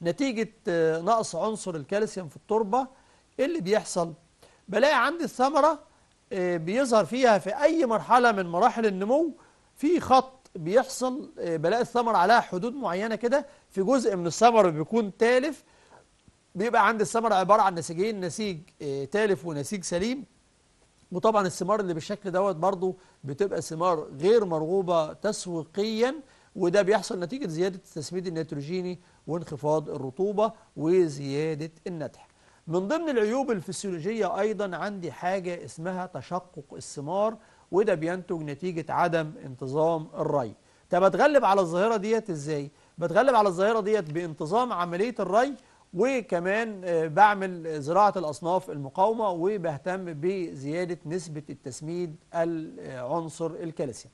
نتيجة آه، نقص عنصر الكالسيوم في التربة إيه اللي بيحصل بلاقي عندي الثمرة آه، بيظهر فيها في أي مرحلة من مراحل النمو في خط بيحصل آه، بلاقي الثمرة عليها حدود معينة كده في جزء من الثمر بيكون تالف بيبقى عند الثمرة عبارة عن نسيجين نسيج تالف ونسيج سليم وطبعا الثمار اللي بالشكل دوت برضو بتبقى ثمار غير مرغوبة تسويقيا وده بيحصل نتيجة زيادة التسميد النيتروجيني وانخفاض الرطوبة وزيادة النتح من ضمن العيوب الفسيولوجية أيضا عندي حاجة اسمها تشقق الثمار وده بينتج نتيجة عدم انتظام الري طب اتغلب على الظاهرة ديت ازاي؟ بتغلب على الظاهرة ديت بانتظام عملية الري وكمان آه، بعمل زراعة الأصناف المقاومة وبهتم بزيادة نسبة التسميد العنصر الكالسيوم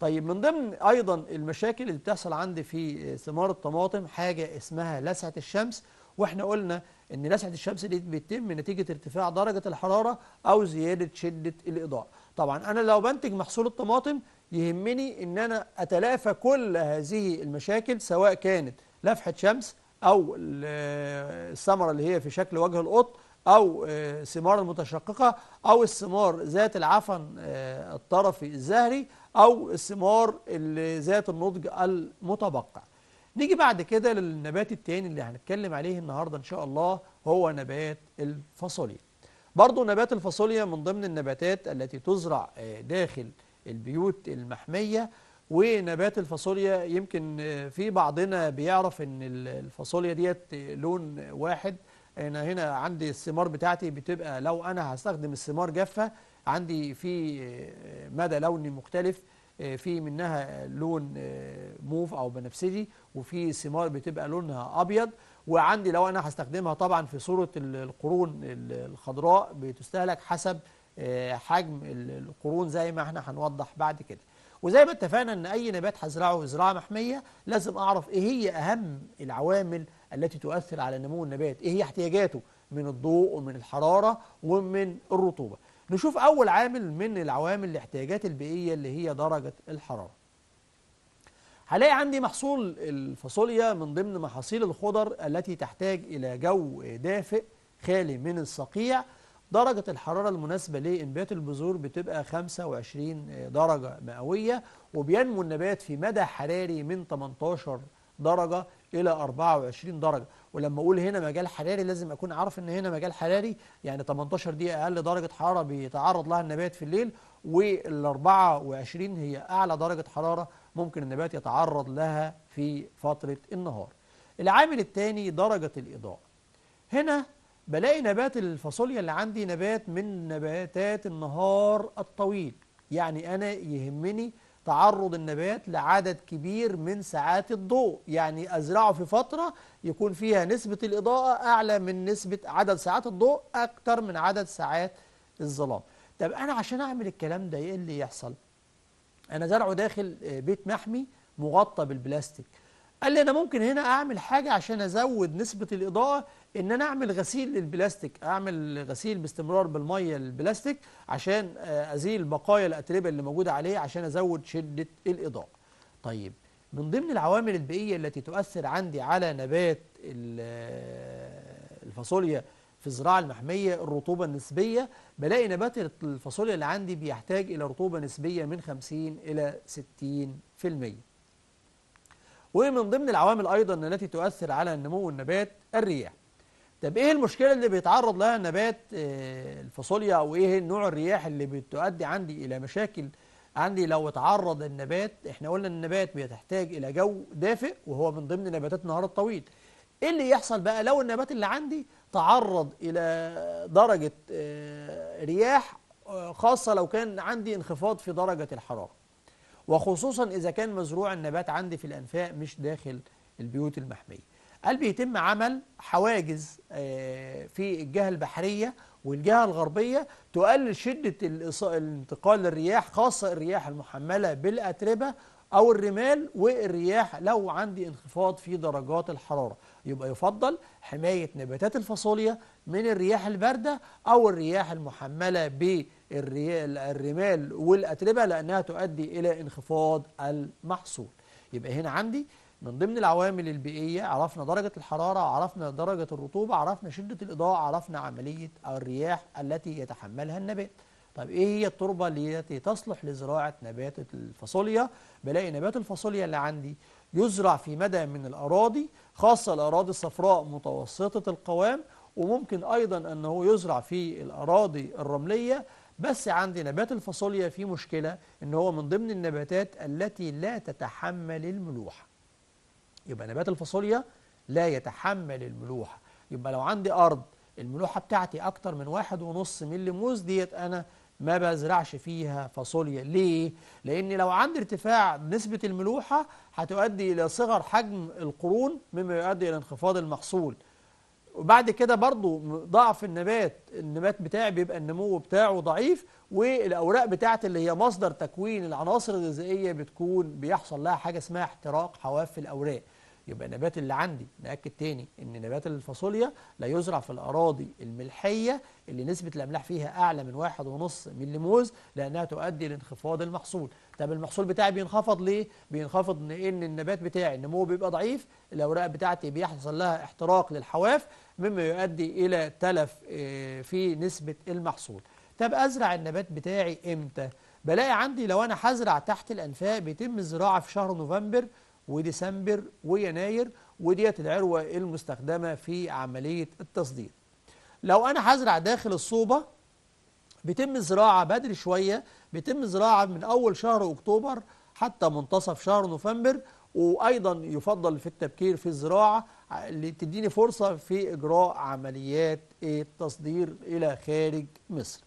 طيب من ضمن أيضا المشاكل اللي بتحصل عندي في آه، ثمار الطماطم حاجة اسمها لسعة الشمس واحنا قلنا ان لسعة الشمس دي بتتم نتيجة ارتفاع درجة الحرارة او زيادة شدة الإضاءة طبعا انا لو بنتج محصول الطماطم يهمني ان انا اتلافى كل هذه المشاكل سواء كانت لفحة شمس أو الثمرة اللي هي في شكل وجه القط أو آه، ثمار المتشققة أو الثمار ذات العفن آه، الطرفي الزهري أو الثمار اللي ذات النضج المتبقع نيجي بعد كده للنبات التاني اللي هنتكلم عليه النهاردة إن شاء الله هو نبات الفاصوليا برضو نبات الفاصوليا من ضمن النباتات التي تزرع آه، داخل البيوت المحمية ونبات الفاصوليا يمكن آه، في بعضنا بيعرف ان الفاصوليا ديت لون واحد انا هنا عندي الثمار بتاعتي بتبقى لو انا هستخدم الثمار جافه عندي في آه، مدى لوني مختلف آه، في منها لون موف او بنفسجي وفي ثمار بتبقى لونها ابيض وعندي لو انا هستخدمها طبعا في صوره القرون الخضراء بتستهلك حسب حجم القرون زي ما احنا هنوضح بعد كده وزي ما اتفقنا ان اي نبات هزرعه زراعه محميه لازم اعرف ايه هي اهم العوامل التي تؤثر على نمو النبات ايه هي احتياجاته من الضوء ومن الحراره ومن الرطوبه نشوف اول عامل من العوامل الاحتياجات البيئيه اللي هي درجه الحراره هلاقي عندي محصول الفاصوليا من ضمن محاصيل الخضر التي تحتاج الى جو دافئ خالي من الصقيع درجة الحرارة المناسبة لإنبات البذور بتبقى 25 درجة مئوية وبينمو النبات في مدى حراري من 18 درجة إلى 24 درجة ولما أقول هنا مجال حراري لازم أكون عارف إن هنا مجال حراري يعني 18 دي أقل درجة حرارة بيتعرض لها النبات في الليل وال 24 هي أعلى درجة حرارة ممكن النبات يتعرض لها في فترة النهار العامل الثاني درجة الإضاءة هنا بلاقي نبات الفاصوليا اللي عندي نبات من نباتات النهار الطويل يعني أنا يهمني تعرض النبات لعدد كبير من ساعات الضوء يعني أزرعه في فترة يكون فيها نسبة الإضاءة أعلى من نسبة عدد ساعات الضوء أكتر من عدد ساعات الظلام طب أنا عشان أعمل الكلام ده إيه اللي يحصل أنا زرعه داخل آه، بيت محمي مغطى بالبلاستيك قال لي أنا ممكن هنا أعمل حاجة عشان أزود نسبة الإضاءة ان انا اعمل غسيل للبلاستيك اعمل غسيل باستمرار بالميه البلاستيك عشان آه، ازيل بقايا الاتربه اللي موجوده عليه عشان ازود شده الاضاءه طيب من ضمن العوامل البيئيه التي تؤثر عندي على نبات آه، الفاصوليا في الزراعه المحميه الرطوبه النسبيه بلاقي نبات الفاصوليا اللي عندي بيحتاج الى رطوبه نسبيه من 50 الى 60% ومن ضمن العوامل ايضا التي تؤثر على نمو النبات الرياح طب ايه المشكلة اللي بيتعرض لها نبات آه، الفاصوليا او ايه نوع الرياح اللي بتؤدي عندي الى مشاكل عندي لو اتعرض النبات احنا قلنا ان النبات بيحتاج الى جو دافئ وهو من ضمن نباتات النهار الطويل ايه اللي يحصل بقى لو النبات اللي عندي تعرض الى درجة آه، رياح آه، خاصة لو كان عندي انخفاض في درجة الحرارة وخصوصا اذا كان مزروع النبات عندي في الانفاق مش داخل البيوت المحمية قال بيتم عمل حواجز آه، في الجهة البحرية والجهة الغربية تقلل شدة الانتقال للرياح خاصة الرياح المحملة بالأتربة أو الرمال والرياح لو عندي انخفاض في درجات الحرارة يبقى يفضل حماية نباتات الفاصوليا من الرياح الباردة أو الرياح المحملة بالرمال والأتربة لأنها تؤدي إلى انخفاض المحصول يبقى هنا عندي من ضمن العوامل البيئية عرفنا درجة الحرارة عرفنا درجة الرطوبة عرفنا شدة الإضاءة عرفنا عملية الرياح التي يتحملها النبات طب إيه هي التربة التي تصلح لزراعة نبات الفاصوليا بلاقي نبات الفاصوليا اللي عندي يزرع في مدى من الأراضي خاصة الأراضي الصفراء متوسطة القوام وممكن أيضا أنه يزرع في الأراضي الرملية بس عندي نبات الفاصوليا فيه مشكلة إن هو من ضمن النباتات التي لا تتحمل الملوحة يبقى نبات الفاصوليا لا يتحمل الملوحة يبقى لو عندي أرض الملوحة بتاعتي أكتر من واحد ونص ملي موز ديت أنا ما بزرعش فيها فاصوليا ليه؟ لأن لو عندي ارتفاع نسبة الملوحة هتؤدي إلى صغر حجم القرون مما يؤدي إلى انخفاض المحصول وبعد كده برضو ضعف النبات النبات بتاعي بيبقى النمو بتاعه ضعيف والأوراق بتاعت اللي هي مصدر تكوين العناصر الغذائية بتكون بيحصل لها حاجة اسمها احتراق حواف الأوراق يبقى النبات اللي عندي نأكد تاني ان نبات الفاصوليا لا يزرع في الأراضي الملحية اللي نسبة الأملاح فيها أعلى من 1.5 مللي موز لأنها تؤدي لانخفاض المحصول طب المحصول بتاعي بينخفض ليه؟ بينخفض لأن النبات بتاعي النمو بيبقى ضعيف الأوراق بتاعتي بيحصل لها احتراق للحواف مما يؤدي إلى تلف آه، في نسبة المحصول طب أزرع النبات بتاعي إمتى؟ بلاقي عندي لو أنا هزرع تحت الأنفاق بيتم الزراعة في شهر نوفمبر وديسمبر ويناير وديت العروة المستخدمة في عملية التصدير لو أنا هزرع داخل الصوبة بيتم الزراعة بدري شوية بيتم الزراعة من أول شهر أكتوبر حتى منتصف شهر نوفمبر وأيضا يفضل في التبكير في الزراعة اللي تديني فرصة في إجراء عمليات التصدير إلى خارج مصر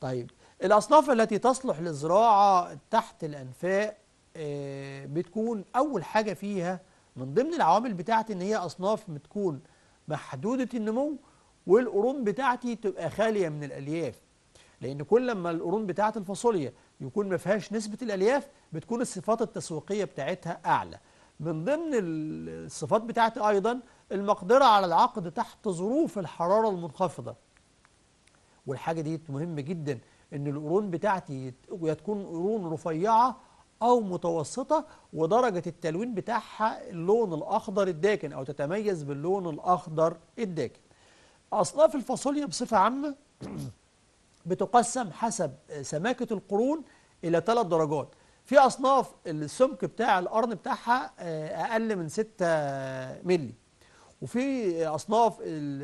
طيب الأصناف التي تصلح للزراعة تحت الأنفاق آه، بتكون أول حاجة فيها من ضمن العوامل بتاعتي إن هي أصناف بتكون محدودة النمو والقرون بتاعتي تبقى خالية من الألياف لأن كل ما القرون بتاعت الفاصوليا يكون ما فيهاش نسبة الألياف بتكون الصفات التسويقية بتاعتها أعلى من ضمن الصفات بتاعتي أيضا المقدرة على العقد تحت ظروف الحرارة المنخفضة والحاجة دي مهمة جدا إن القرون بتاعتي تكون قرون رفيعة أو متوسطة ودرجة التلوين بتاعها اللون الأخضر الداكن أو تتميز باللون الأخضر الداكن أصناف الفاصوليا بصفة عامة بتقسم حسب سماكة القرون إلى ثلاث درجات في أصناف السمك بتاع القرن بتاعها آه، أقل من 6 مللي وفي أصناف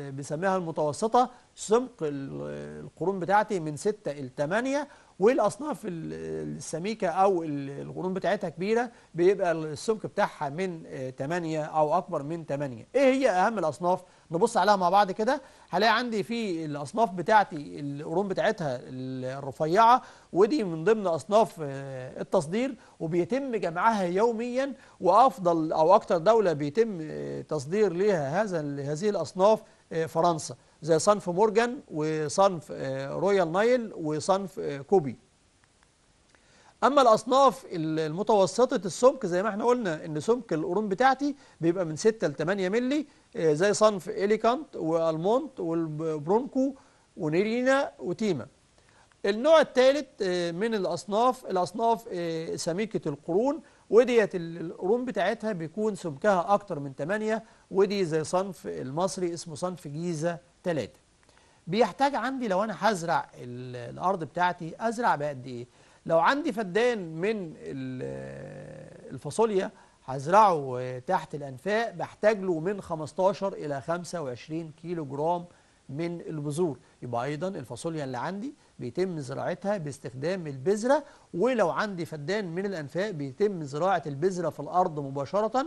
بنسميها المتوسطة سمك القرون بتاعتي من 6 ل 8 والاصناف السميكه او الغرون بتاعتها كبيره بيبقى السمك بتاعها من 8 آه، او اكبر من 8 ايه هي اهم الاصناف نبص عليها مع بعض كده هلاقي عندي في الاصناف بتاعتي القرون بتاعتها الرفيعه ودي من ضمن اصناف آه، التصدير وبيتم جمعها يوميا وافضل او اكتر دوله بيتم آه، تصدير ليها هذا هذه الاصناف آه، فرنسا زي صنف مورجان وصنف آه، رويال نايل وصنف آه، كوبي اما الاصناف المتوسطه السمك زي ما احنا قلنا ان سمك القرون بتاعتي بيبقى من 6 ل 8 مللي زي صنف اليكانت والمونت والبرونكو ونيرينا وتيما النوع الثالث من الاصناف الاصناف سميكه القرون وديت القرون بتاعتها بيكون سمكها أكتر من 8 ودي زي صنف المصري اسمه صنف جيزة 3 بيحتاج عندي لو أنا هزرع الأرض بتاعتي أزرع بقد إيه لو عندي فدان من الفاصوليا هزرعه تحت الأنفاق بحتاج له من 15 إلى 25 كيلو جرام من البذور يبقى أيضا الفاصوليا اللي عندي بيتم زراعتها باستخدام البذرة ولو عندي فدان من الأنفاق بيتم زراعة البذرة في الأرض مباشرة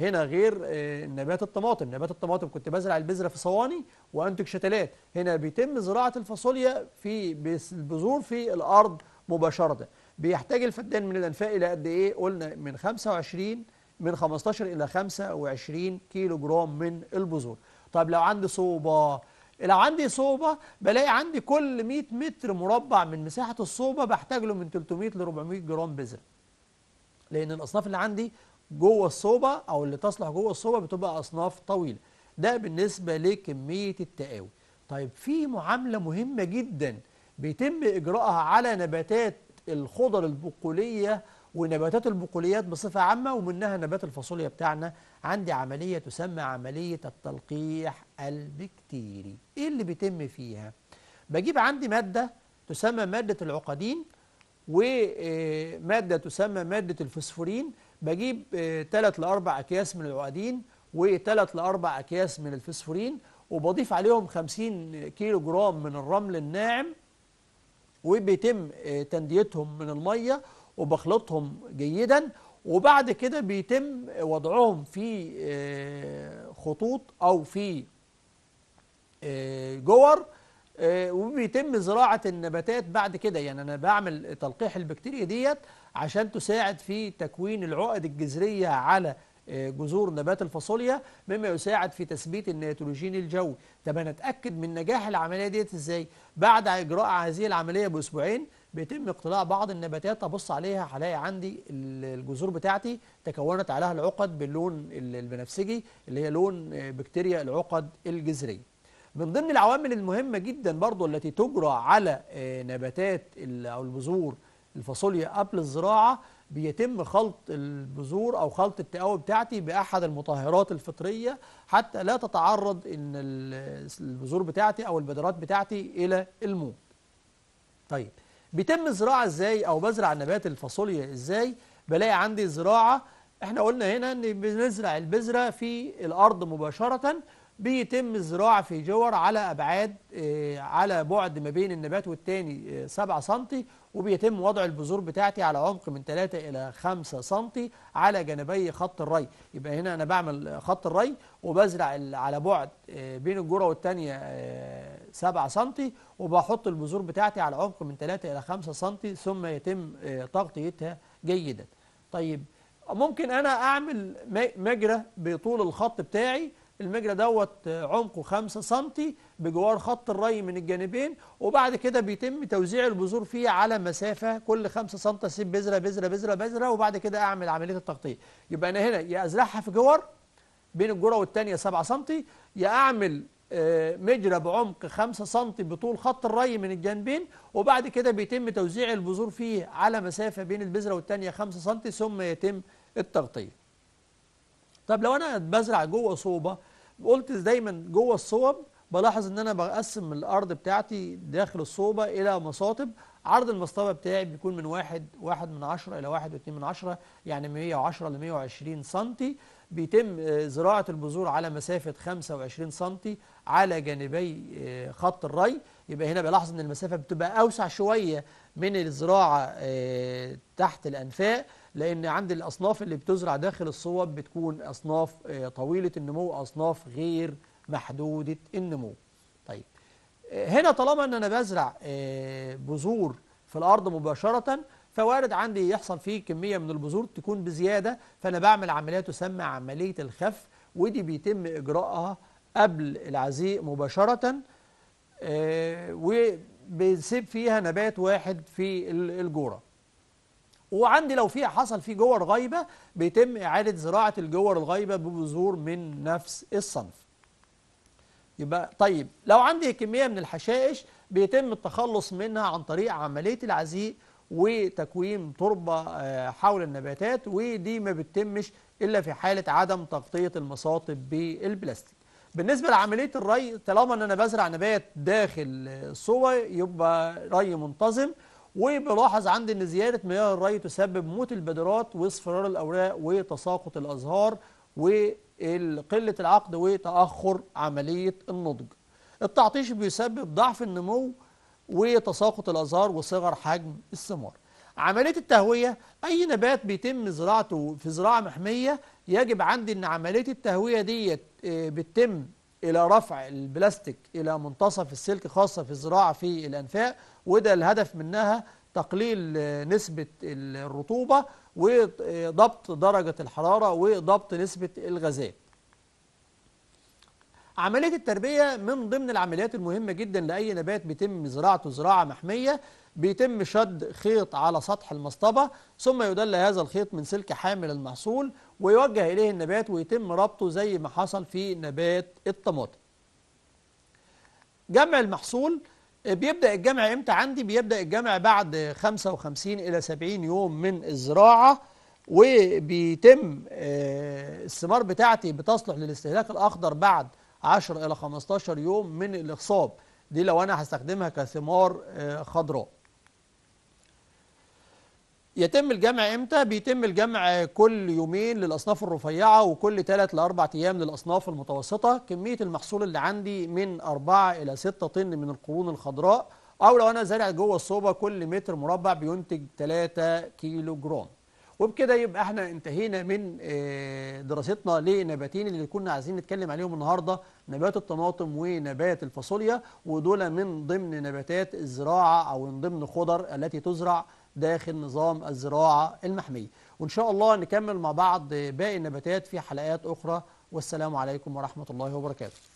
هنا غير آه، نبات الطماطم نبات الطماطم كنت بزرع البذرة في صواني وأنتج شتلات هنا بيتم زراعة الفاصوليا في البذور في الأرض مباشرة بيحتاج الفدان من الأنفاق إلى قد إيه قلنا من 25 من 15 إلى 25 كيلو جرام من البذور طيب لو عندي صوبة لو عندي صوبة بلاقي عندي كل 100 متر مربع من مساحة الصوبة بحتاج له من 300 ل 400 جرام بذر لأن الأصناف اللي عندي جوه الصوبة أو اللي تصلح جوه الصوبة بتبقى أصناف طويلة ده بالنسبة لكمية التقاوي طيب في معاملة مهمة جدا بيتم إجراءها على نباتات الخضر البقولية ونباتات البقوليات بصفة عامة ومنها نبات الفاصوليا بتاعنا عندي عملية تسمى عملية التلقيح البكتيري إيه اللي بيتم فيها؟ بجيب عندي مادة تسمى مادة العقدين ومادة آه، تسمى مادة الفسفورين بجيب 3 آه، لأربع أكياس من العقدين و3 لأربع أكياس من الفسفورين وبضيف عليهم 50 كيلو جرام من الرمل الناعم وبيتم آه، تنديتهم من المية وبخلطهم جيدا وبعد كده بيتم وضعهم في آه، خطوط أو في آه، جور آه، وبيتم زراعة النباتات بعد كده يعني أنا بعمل تلقيح البكتيريا ديت عشان تساعد في تكوين العقد الجذرية على جذور نبات الفاصوليا مما يساعد في تثبيت النيتروجين الجوي طب أنا أتأكد من نجاح العملية ديت إزاي بعد إجراء هذه العملية بأسبوعين بيتم اقتلاع بعض النباتات ابص عليها هلاقي عندي الجذور بتاعتي تكونت عليها العقد باللون البنفسجي اللي هي لون آه، بكتيريا العقد الجذريه من ضمن العوامل المهمة جدا برضو التي تجرى على آه، نباتات أو البذور الفاصوليا قبل الزراعة بيتم خلط البذور أو خلط التقوي بتاعتي بأحد المطهرات الفطرية حتى لا تتعرض إن البذور بتاعتي أو البذرات بتاعتي إلى الموت طيب بيتم الزراعه ازاي او بزرع نبات الفاصوليا ازاي بلاقي عندي زراعه احنا قلنا هنا ان بنزرع البذره في الارض مباشره بيتم الزراعه في جور على ابعاد آه، على بعد ما بين النبات والتاني 7 آه، سم وبيتم وضع البذور بتاعتي على عمق من 3 إلى 5 سم على جانبي خط الري يبقى هنا أنا بعمل خط الري وبزرع على بعد آه، بين الجرة والتانية 7 آه، سم وبحط البذور بتاعتي على عمق من 3 إلى 5 سم ثم يتم آه، تغطيتها جيدا طيب ممكن أنا أعمل مجرى بطول الخط بتاعي المجرى دوت عمقه 5 سم بجوار خط الري من الجانبين وبعد كده بيتم توزيع البذور فيه على مسافة كل 5 سم اسيب بذرة بذرة بذرة بذرة وبعد كده أعمل عملية التغطية يبقى أنا هنا يا أزرعها في جوار بين الجرة والثانيه 7 سم يا أعمل آه، مجرى بعمق 5 سم بطول خط الري من الجانبين وبعد كده بيتم توزيع البذور فيه على مسافة بين البذرة والثانيه 5 سم ثم يتم التغطية طب لو انا بزرع جوه صوبه قلت دايما جوه الصوب بلاحظ ان انا بقسم الارض بتاعتي داخل الصوبه الى مصاطب عرض المصطبه بتاعي بيكون من واحد واحد من عشرة الى واحد واتنين من عشرة يعني 110 ل 120 سنتي بيتم آه، زراعه البذور على مسافه 25 سنتي على جانبي آه، خط الري يبقى هنا بلاحظ ان المسافه بتبقى اوسع شويه من الزراعه آه، تحت الانفاق لأن عند الأصناف اللي بتزرع داخل الصوب بتكون أصناف آه، طويلة النمو أصناف غير محدودة النمو طيب آه، هنا طالما أن أنا بزرع آه، بذور في الأرض مباشرة فوارد عندي يحصل فيه كمية من البذور تكون بزيادة فأنا بعمل عملية تسمى عملية الخف ودي بيتم إجراءها قبل العزيء مباشرة وبنسيب فيها نبات واحد في الجورة وعندي لو فيها حصل في جور غايبه بيتم إعادة زراعة الجور الغايبه ببذور من نفس الصنف يبقى طيب لو عندي كمية من الحشائش بيتم التخلص منها عن طريق عملية العزيق وتكوين تربة آه، حول النباتات ودي ما بتتمش إلا في حالة عدم تغطية المصاطب بالبلاستيك بالنسبة لعملية الري طالما أن أنا بزرع نبات داخل الصوبة يبقى ري منتظم وبلاحظ عندي ان زياده مياه الري تسبب موت البدرات واصفرار الاوراق وتساقط الازهار وقله العقد وتاخر عمليه النضج. التعطيش بيسبب ضعف النمو وتساقط الازهار وصغر حجم الثمار. عمليه التهويه اي نبات بيتم زراعته في زراعه محميه يجب عندي ان عمليه التهويه ديت آه، بتتم إلى رفع البلاستيك إلى منتصف السلك خاصة في الزراعة في الأنفاق وده الهدف منها تقليل نسبة الرطوبة وضبط درجة الحرارة وضبط نسبة الغازات عملية التربية من ضمن العمليات المهمة جدا لأي نبات بيتم زراعته زراعة محمية بيتم شد خيط على سطح المصطبة ثم يدل هذا الخيط من سلك حامل المحصول ويوجه إليه النبات ويتم ربطه زي ما حصل في نبات الطماطم جمع المحصول بيبدأ الجمع إمتى عندي؟ بيبدأ الجمع بعد 55 إلى 70 يوم من الزراعة وبيتم آه، الثمار بتاعتي بتصلح للاستهلاك الأخضر بعد 10 إلى 15 يوم من الإخصاب دي لو أنا هستخدمها كثمار آه، خضراء يتم الجمع امتى بيتم الجمع كل يومين للاصناف الرفيعه وكل ثلاث لاربع ايام للاصناف المتوسطه كميه المحصول اللي عندي من اربعه الى 6 طن من القرون الخضراء او لو انا زارع جوه الصوبه كل متر مربع بينتج 3 كيلو جرام وبكده يبقى احنا انتهينا من آه، دراستنا لنباتين اللي كنا عايزين نتكلم عليهم النهارده نبات الطماطم ونبات الفاصوليا ودول من ضمن نباتات الزراعه او من ضمن خضر التي تزرع داخل نظام الزراعة المحمية وإن شاء الله نكمل مع بعض باقي النباتات في حلقات أخرى والسلام عليكم ورحمة الله وبركاته